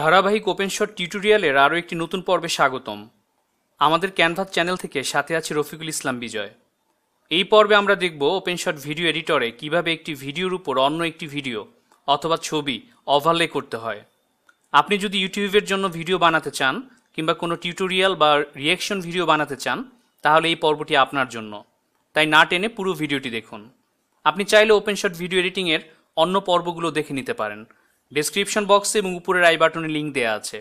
ধারাবাহিক open shot টিউটোরিয়ালের আরও একটি নতুন পর্বে স্বাগতম আমাদের ক্যানভাস চ্যানেল থেকে সাথে আছে রফিকুল ইসলাম বিজয় এই পর্বে আমরা দেখব ওপেন শট ভিডিও এডিটরে কিভাবে একটি ভিডিওর উপর অন্য একটি ভিডিও অথবা ছবি ওভারলে করতে হয় আপনি যদি ইউটিউবের জন্য ভিডিও বানাতে চান কিংবা কোনো টিউটোরিয়াল বা রিয়াকশন ভিডিও বানাতে চান তাহলে এই পর্বটি আপনার জন্য তাই না টেনে পুরো ভিডিওটি দেখুন আপনি চাইলে ওপেন শট ভিডিও এডিটিংয়ের অন্য পর্বগুলো দেখে নিতে পারেন ডেসক্রিপশন বক্সে এবং উপরের আই বাটনে লিঙ্ক দেওয়া আছে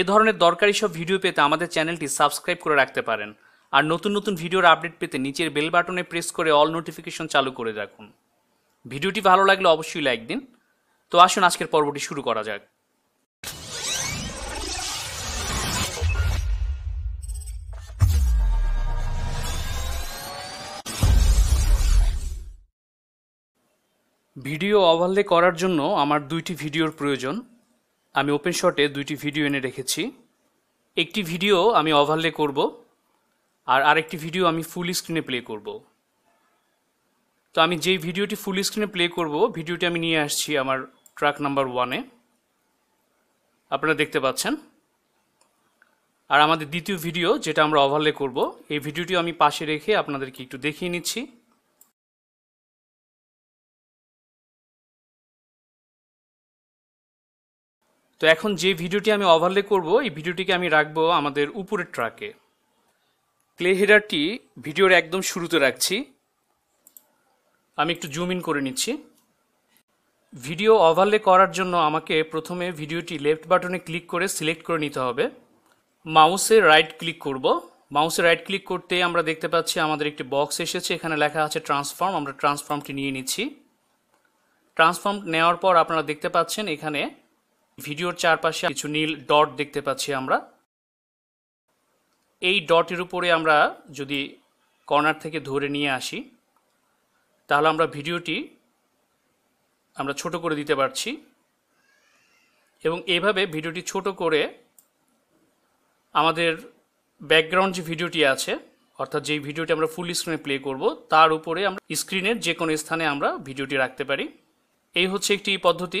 এ ধরনের দরকারি সব ভিডিও পেতে আমাদের চ্যানেলটি সাবস্ক্রাইব করে রাখতে পারেন আর নতুন নতুন ভিডিওর আপডেট পেতে নিচের বেল বাটনে প্রেস করে অল নোটিফিকেশন চালু করে রাখুন ভিডিওটি ভালো লাগলে অবশ্যই লাইক দিন তো আসুন আজকের পর্বটি শুরু করা যাক ভিডিও ওভারলে করার জন্য আমার দুইটি ভিডিওর প্রয়োজন আমি ওপেন শটে দুইটি ভিডিও এনে রেখেছি একটি ভিডিও আমি ওভারলে করব আর আরেকটি ভিডিও আমি ফুল স্ক্রিনে প্লে করব তো আমি যেই ভিডিওটি ফুল স্ক্রিনে প্লে করব ভিডিওটি আমি নিয়ে আসছি আমার ট্রাক নাম্বার ওয়ানে আপনারা দেখতে পাচ্ছেন আর আমাদের দ্বিতীয় ভিডিও যেটা আমরা ওভারলে করব এই ভিডিওটি আমি পাশে রেখে আপনাদেরকে একটু দেখিয়ে নিচ্ছি তো এখন যে ভিডিওটি আমি ওভারলে করব এই ভিডিওটিকে আমি রাখব আমাদের উপরের ট্রাকে ক্লে হেডারটি ভিডিওর একদম শুরুতে রাখছি আমি একটু জুম ইন করে নিচ্ছি ভিডিও ওভারলে করার জন্য আমাকে প্রথমে ভিডিওটি লেফট বাটনে ক্লিক করে সিলেক্ট করে নিতে হবে মাউসে রাইট ক্লিক করব মাউসে রাইট ক্লিক করতে আমরা দেখতে পাচ্ছি আমাদের একটি বক্স এসেছে এখানে লেখা আছে ট্রান্সফর্ম আমরা ট্রান্সফর্মটি নিয়ে নিচ্ছি ট্রান্সফর্ম নেওয়ার পর আপনারা দেখতে পাচ্ছেন এখানে ভিডিওর চারপাশে কিছু নীল ডট দেখতে পাচ্ছি আমরা এই ডটের উপরে আমরা যদি কর্নার থেকে ধরে নিয়ে আসি তাহলে আমরা ভিডিওটি আমরা ছোট করে দিতে পারছি এবং এইভাবে ভিডিওটি ছোট করে আমাদের ব্যাকগ্রাউন্ড যে ভিডিওটি আছে অর্থাৎ যেই ভিডিওটি আমরা ফুল স্ক্রিনে প্লে করব তার উপরে আমরা স্ক্রিনের যে কোনো স্থানে আমরা ভিডিওটি রাখতে পারি এই হচ্ছে একটি পদ্ধতি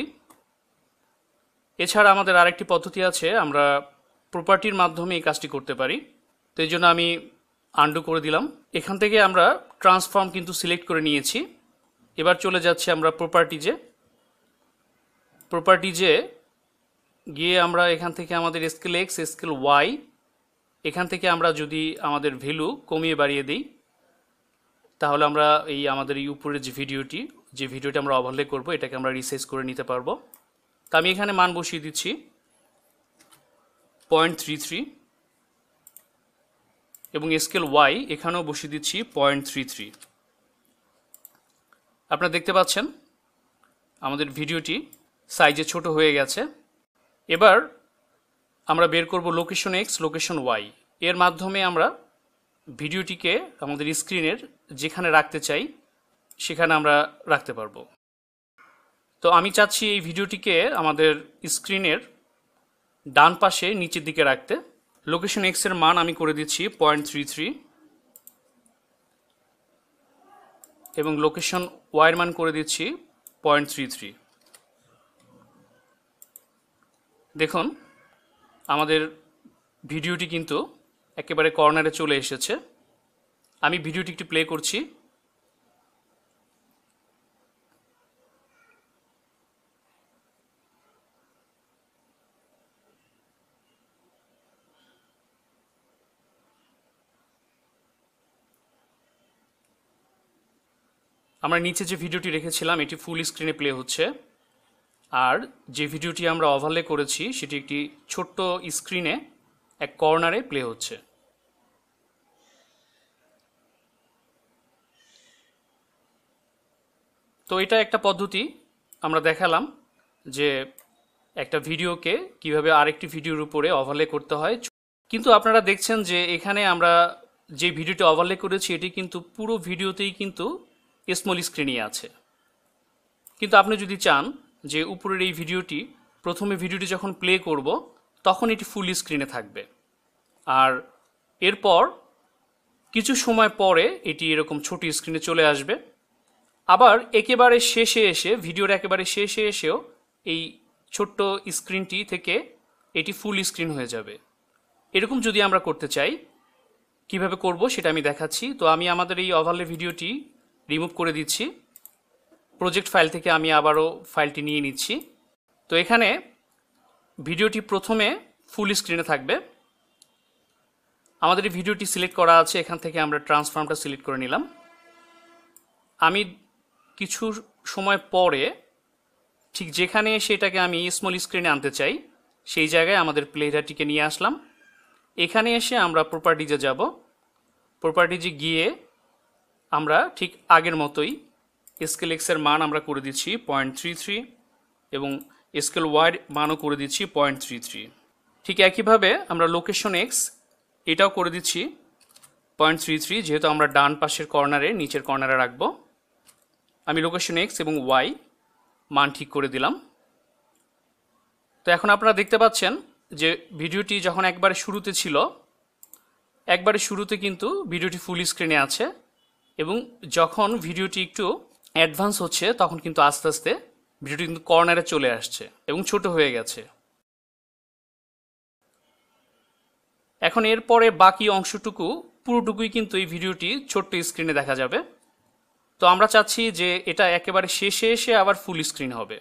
এছাড়া আমাদের আরেকটি পদ্ধতি আছে আমরা প্রপার্টির মাধ্যমে এই কাজটি করতে পারি তো এই জন্য আমি আন্ডু করে দিলাম এখান থেকে আমরা ট্রান্সফর্ম কিন্তু সিলেক্ট করে নিয়েছি এবার চলে যাচ্ছি আমরা প্রপার্টিজে প্রপার্টিজে গিয়ে আমরা এখান থেকে আমাদের স্কেল এক্স স্কেল ওয়াই এখান থেকে আমরা যদি আমাদের ভ্যালু কমিয়ে বাড়িয়ে দিই তাহলে আমরা এই আমাদের এই উপরের যে ভিডিওটি যে ভিডিওটি আমরা ওভারলে করব এটাকে আমরা রিসাইজ করে নিতে পারবো তো আমি এখানে মান বসিয়ে দিচ্ছি পয়েন্ট থ্রি থ্রি এবং স্কেল ওয়াই এখানেও বসিয়ে দিচ্ছি পয়েন্ট থ্রি থ্রি আপনারা দেখতে পাচ্ছেন আমাদের ভিডিওটি সাইজে ছোট হয়ে গেছে এবার আমরা বের করব লোকেশন এক্স লোকেশন ওয়াই এর মাধ্যমে আমরা ভিডিওটিকে আমাদের স্ক্রিনের যেখানে রাখতে চাই সেখানে আমরা রাখতে পারবো তো আমি চাচ্ছি এই ভিডিওটিকে আমাদের স্ক্রিনের ডান পাশে নিচের দিকে রাখতে লোকেশন এক্সের মান আমি করে দিচ্ছি পয়েন্ট থ্রি থ্রি এবং লোকেশন ওয়াইয়ের মান করে দিচ্ছি পয়েন্ট থ্রি থ্রি দেখুন আমাদের ভিডিওটি কিন্তু একেবারে কর্নারে চলে এসেছে আমি ভিডিওটি একটি প্লে করছি আমরা নিচে যে ভিডিওটি রেখেছিলাম এটি ফুল স্ক্রিনে প্লে হচ্ছে আর যে ভিডিওটি আমরা ওভারলে করেছি সেটি একটি ছোট্ট স্ক্রিনে এক কর্নারে প্লে হচ্ছে তো এটা একটা পদ্ধতি আমরা দেখালাম যে একটা ভিডিওকে কিভাবে আরেকটি ভিডিওর উপরে ওভারলে করতে হয় কিন্তু আপনারা দেখছেন যে এখানে আমরা যে ভিডিওটি ওভারলে করেছি এটি কিন্তু পুরো ভিডিওতেই কিন্তু স্মল স্ক্রিনে আছে কিন্তু আপনি যদি চান যে উপরের এই ভিডিওটি প্রথমে ভিডিওটি যখন প্লে করব তখন এটি ফুল স্ক্রিনে থাকবে আর এরপর কিছু সময় পরে এটি এরকম ছোট স্ক্রিনে চলে আসবে আবার একেবারে শেষে এসে ভিডিওর একেবারে শেষে এসেও এই ছোট্ট স্ক্রিনটি থেকে এটি ফুল স্ক্রিন হয়ে যাবে এরকম যদি আমরা করতে চাই কিভাবে করব সেটা আমি দেখাচ্ছি তো আমি আমাদের এই অভালে ভিডিওটি রিমুভ করে দিচ্ছি প্রজেক্ট ফাইল থেকে আমি আবারও ফাইলটি নিয়ে নিচ্ছি তো এখানে ভিডিওটি প্রথমে ফুল স্ক্রিনে থাকবে আমাদের ভিডিওটি সিলেক্ট করা আছে এখান থেকে আমরা ট্রান্সফর্মটা সিলেক্ট করে নিলাম আমি কিছু সময় পরে ঠিক যেখানে সেটাকে আমি স্মল স্ক্রিনে আনতে চাই সেই জায়গায় আমাদের প্লেয়ারটিকে নিয়ে আসলাম এখানে এসে আমরা প্রপার্টিজে যাব প্রপার্টিজে গিয়ে আমরা ঠিক আগের মতোই স্কেল এক্সের মান আমরা করে দিচ্ছি পয়েন্ট থ্রি থ্রি এবং স্কেল ওয়াইড মানও করে দিচ্ছি পয়েন্ট থ্রি থ্রি ঠিক একইভাবে আমরা লোকেশন এক্স এটাও করে দিচ্ছি পয়েন্ট থ্রি থ্রি যেহেতু আমরা ডান পাশের কর্নারে নিচের কর্নারে রাখবো আমি লোকেশন এক্স এবং ওয়াই মান ঠিক করে দিলাম তো এখন আপনারা দেখতে পাচ্ছেন যে ভিডিওটি যখন একবারে শুরুতে ছিল একবারে শুরুতে কিন্তু ভিডিওটি ফুল স্ক্রিনে আছে এবং যখন ভিডিওটি একটু অ্যাডভান্স হচ্ছে তখন কিন্তু আস্তে আস্তে ভিডিওটি কিন্তু কর্নারে চলে আসছে এবং ছোট হয়ে গেছে এখন এরপরে বাকি অংশটুকু পুরোটুকুই কিন্তু এই ভিডিওটি ছোট্ট স্ক্রিনে দেখা যাবে তো আমরা চাচ্ছি যে এটা একেবারে শেষে এসে আবার ফুল স্ক্রিন হবে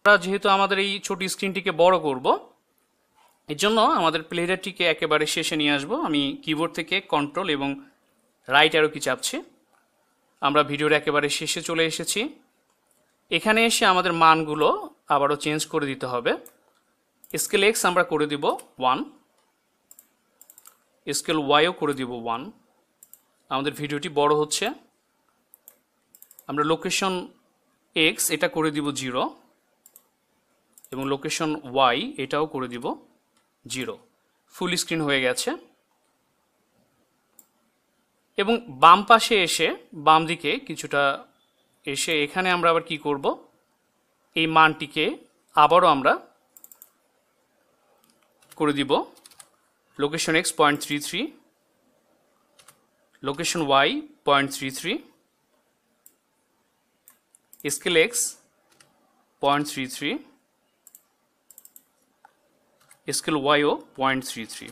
আমরা যেহেতু আমাদের এই ছোট স্ক্রিনটিকে বড় করব এর জন্য আমাদের প্লেয়ারটিকে একেবারে শেষে নিয়ে আসবো আমি কিবোর্ড থেকে কন্ট্রোল এবং রাইট আরও কি চাপছে আমরা ভিডিওর একেবারে শেষে চলে এসেছি এখানে এসে আমাদের মানগুলো আবারও চেঞ্জ করে দিতে হবে স্কেল এক্স আমরা করে দিব ওয়ান স্কেল ওয়াইও করে দিব ওয়ান আমাদের ভিডিওটি বড় হচ্ছে আমরা লোকেশন এক্স এটা করে দিব জিরো এবং লোকেশন ওয়াই এটাও করে দিব জিরো ফুল স্ক্রিন হয়ে গেছে এবং বাম পাশে এসে বাম দিকে কিছুটা এসে এখানে আমরা আবার কি করব এই মানটিকে আবারও আমরা করে দিব location X point three three location Y point three three scale X point three three scale ওয়াইও পয়েন্ট থ্রি থ্রি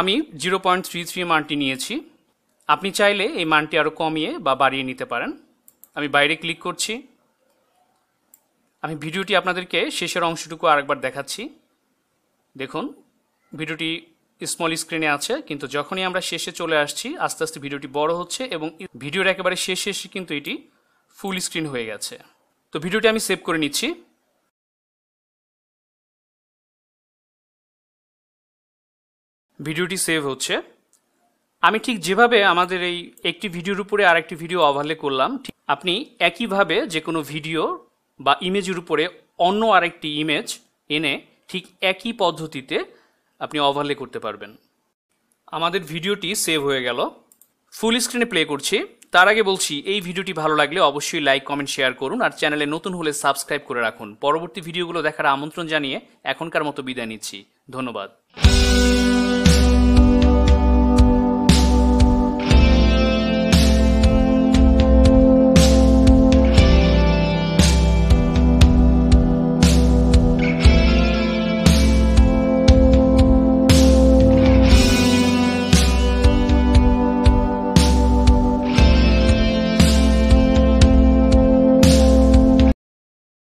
আমি জিরো পয়েন্ট থ্রি থ্রি মানটি নিয়েছি আপনি চাইলে এই মানটি আরও কমিয়ে বা বাড়িয়ে নিতে পারেন আমি বাইরে ক্লিক করছি আমি ভিডিওটি আপনাদেরকে শেষের অংশটুকু আরেকবার দেখাচ্ছি দেখুন ভিডিওটি স্মল স্ক্রিনে আছে কিন্তু যখনই আমরা শেষে চলে আসছি আস্তে আস্তে ভিডিওটি বড় হচ্ছে এবং ভিডিওর একেবারে শেষে কিন্তু এটি ফুল স্ক্রিন হয়ে গেছে তো ভিডিওটি আমি সেভ করে নিচ্ছি ভিডিওটি সেভ হচ্ছে আমি ঠিক যেভাবে আমাদের এই একটি ভিডিওর উপরে আরেকটি ভিডিও ওভারলে করলাম আপনি একইভাবে যে কোনো ভিডিও বা ইমেজের উপরে অন্য আরেকটি ইমেজ এনে ঠিক একই পদ্ধতিতে আপনি ওভারলে করতে পারবেন আমাদের ভিডিওটি সেভ হয়ে গেল ফুল স্ক্রিনে প্লে করছি তার আগে বলছি এই ভিডিওটি ভালো লাগলে অবশ্যই লাইক কমেন্ট শেয়ার করুন আর চ্যানেলে নতুন হলে সাবস্ক্রাইব করে রাখুন পরবর্তী ভিডিওগুলো দেখার আমন্ত্রণ জানিয়ে এখনকার মতো বিদায় নিচ্ছি ধন্যবাদ